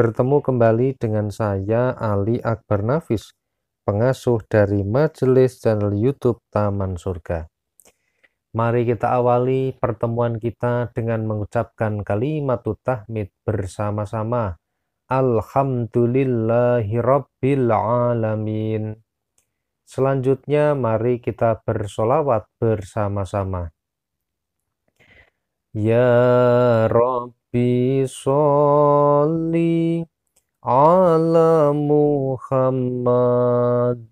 bertemu kembali dengan saya Ali Akbar Nafis, pengasuh dari majelis channel YouTube Taman Surga. Mari kita awali pertemuan kita dengan mengucapkan kalimat tahmid bersama-sama. Alhamdulillahirabbil alamin. Selanjutnya mari kita bersolawat bersama-sama. Ya Rabbi Sol salli ala Muhammad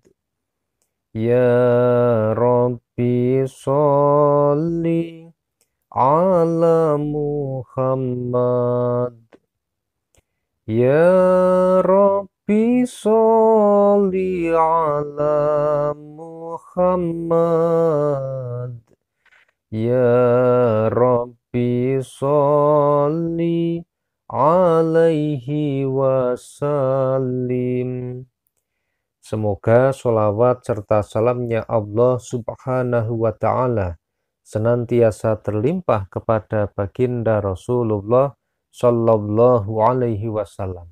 Ya Rabbi salli ala Muhammad Ya Rabbi salli ala Muhammad Ya wasallim. Semoga sholawat serta salamnya Allah subhanahu wa ta'ala senantiasa terlimpah kepada baginda Rasulullah Shallallahu Alaihi Wasallam.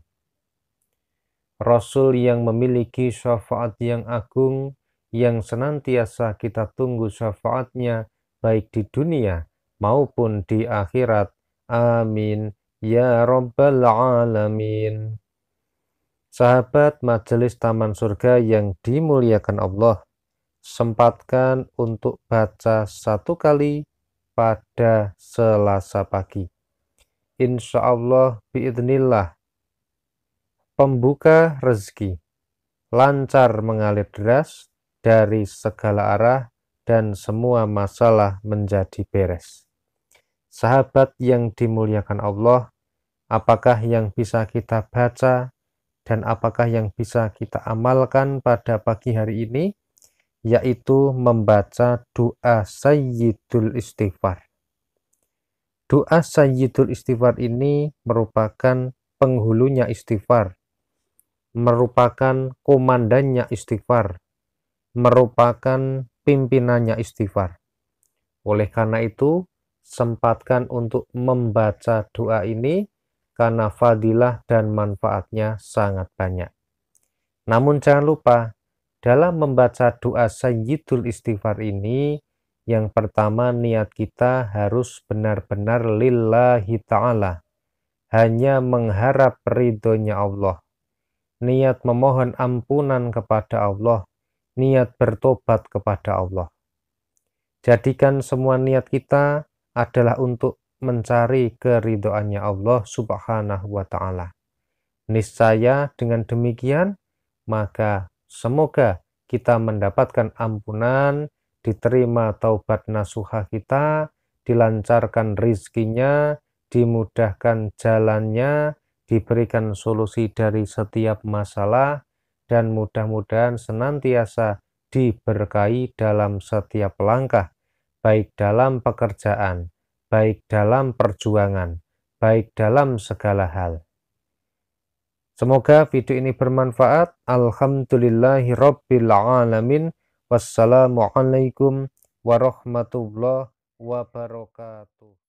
Rasul yang memiliki syafaat yang agung, yang senantiasa kita tunggu syafaatnya baik di dunia maupun di akhirat. Amin. Ya Rabbal Alamin. Sahabat Majelis Taman Surga yang dimuliakan Allah, sempatkan untuk baca satu kali pada Selasa pagi. Insya Allah biidnillah, pembuka rezeki, lancar mengalir deras dari segala arah dan semua masalah menjadi beres. Sahabat yang dimuliakan Allah, apakah yang bisa kita baca dan apakah yang bisa kita amalkan pada pagi hari ini yaitu membaca doa Sayyidul Istighfar. Doa Sayyidul Istighfar ini merupakan penghulunya istighfar, merupakan komandannya istighfar, merupakan pimpinannya istighfar. Oleh karena itu, sempatkan untuk membaca doa ini karena fadilah dan manfaatnya sangat banyak. Namun jangan lupa, dalam membaca doa Sayyidul Istighfar ini, yang pertama niat kita harus benar-benar lillahi ta'ala, hanya mengharap ridhonya Allah. Niat memohon ampunan kepada Allah, niat bertobat kepada Allah. Jadikan semua niat kita adalah untuk mencari keridoannya Allah subhanahu wa ta'ala. Niscaya dengan demikian, maka semoga kita mendapatkan ampunan, diterima taubat nasuha kita, dilancarkan rizkinya, dimudahkan jalannya, diberikan solusi dari setiap masalah, dan mudah-mudahan senantiasa diberkahi dalam setiap langkah, baik dalam pekerjaan, baik dalam perjuangan, baik dalam segala hal. Semoga video ini bermanfaat. Alhamdulillahirrabbilalamin. Wassalamualaikum warahmatullahi wabarakatuh.